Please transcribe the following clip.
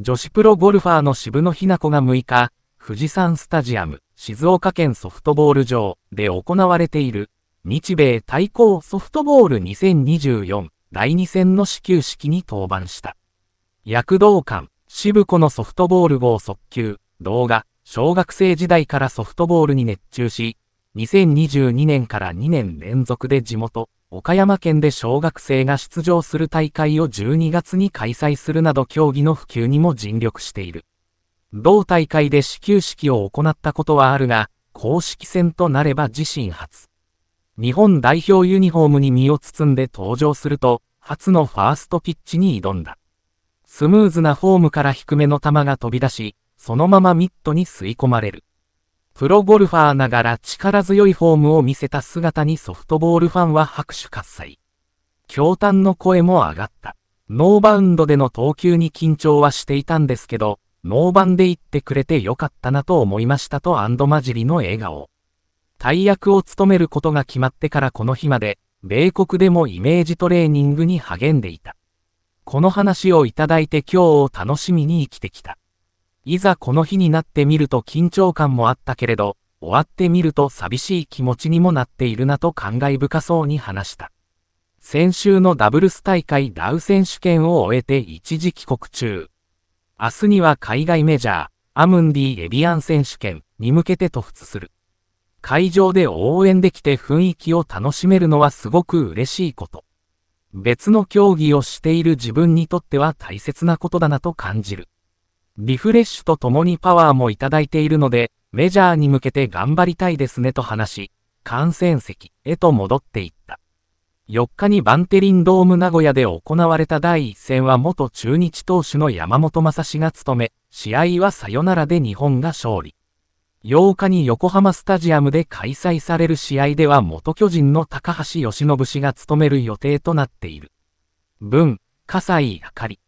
女子プロゴルファーの渋野日向子が6日、富士山スタジアム、静岡県ソフトボール場で行われている、日米対抗ソフトボール2024第2戦の始球式に登板した。躍動感、渋子のソフトボール号速球、動画、小学生時代からソフトボールに熱中し、2022年から2年連続で地元、岡山県で小学生が出場する大会を12月に開催するなど競技の普及にも尽力している。同大会で始球式を行ったことはあるが、公式戦となれば自身初。日本代表ユニフォームに身を包んで登場すると、初のファーストピッチに挑んだ。スムーズなフォームから低めの球が飛び出し、そのままミットに吸い込まれる。プロゴルファーながら力強いフォームを見せた姿にソフトボールファンは拍手喝采。驚嘆の声も上がった。ノーバウンドでの投球に緊張はしていたんですけど、ノーバンで行ってくれてよかったなと思いましたとアンド混じりの笑顔。大役を務めることが決まってからこの日まで、米国でもイメージトレーニングに励んでいた。この話をいただいて今日を楽しみに生きてきた。いざこの日になってみると緊張感もあったけれど、終わってみると寂しい気持ちにもなっているなと感慨深そうに話した。先週のダブルス大会ダウ選手権を終えて一時帰国中。明日には海外メジャー、アムンディ・エビアン選手権に向けて突出する。会場で応援できて雰囲気を楽しめるのはすごく嬉しいこと。別の競技をしている自分にとっては大切なことだなと感じる。リフレッシュとともにパワーもいただいているので、メジャーに向けて頑張りたいですねと話し、観戦席へと戻っていった。4日にバンテリンドーム名古屋で行われた第一戦は元中日投手の山本正史が務め、試合はサヨナラで日本が勝利。8日に横浜スタジアムで開催される試合では元巨人の高橋由伸氏が務める予定となっている。文、笠井あかり。